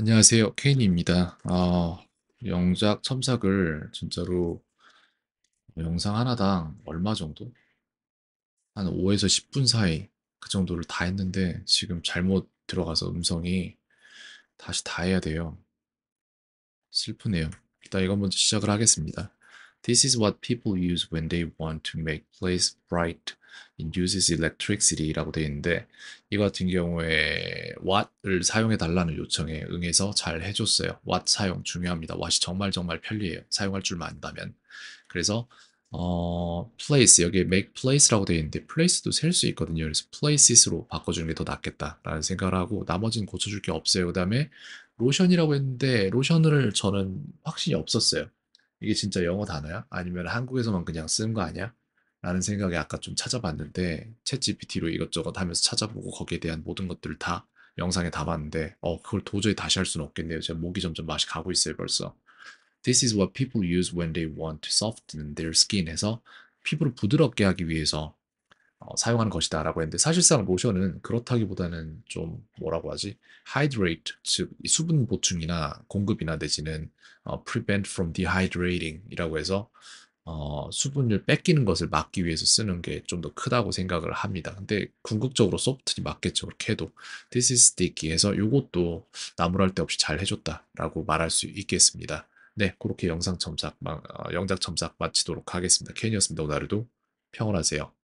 안녕하세요. 케인입니다. 아, 영작 첨삭을 진짜로 영상 하나당 얼마 정도? 한 5에서 10분 사이 그 정도를 다 했는데 지금 잘못 들어가서 음성이 다시 다 해야 돼요. 슬프네요. 일단 이거 먼저 시작을 하겠습니다. This is what people use when they want to make place bright. It uses electricity라고 되어 있는데 이 같은 경우에 watt를 h 사용해 달라는 요청에 응해서 잘 해줬어요. w h a t 사용 중요합니다. w h a t 이 정말 정말 편리해요. 사용할 줄만 안다면. 그래서 어, place 여기 에 make place라고 되어 있는데 place도 셀 수 있거든요. 그래서 places로 바꿔주는 게 더 낫겠다라는 생각을 하고 나머지는 고쳐줄 게 없어요. 그 다음에 로션이라고 했는데 로션을 저는 확신이 없었어요. 이게 진짜 영어 단어야? 아니면 한국에서만 그냥 쓴 거 아니야? 라는 생각에 아까 좀 찾아봤는데 챗 GPT로 이것저것 하면서 찾아보고 거기에 대한 모든 것들을 다 영상에 담았는데 어 그걸 도저히 다시 할 수는 없겠네요. 제가 목이 점점 맛이 가고 있어요 벌써. This is what people use when they want to soften their skin 해서 피부를 부드럽게 하기 위해서 어, 사용하는 것이다 라고 했는데 사실상 로션은 그렇다기보다는 좀 뭐라고 하지 h 하이 r a t e 즉 수분 보충이나 공급이나 내지는 어, prevent from dehydrating 이라고 해서 어, 수분을 뺏기는 것을 막기 위해서 쓰는 게 좀 더 크다고 생각을 합니다. 근데 궁극적으로 소프트니 맞겠죠. 그렇게 해도 this is sticky 해서 이것도 나무랄 데 없이 잘 해줬다라고 말할 수 있겠습니다. 네, 그렇게 영상 첨삭, 어, 영작 첨삭 마치도록 하겠습니다. 케니였습니다 오늘도 하루 평온하세요.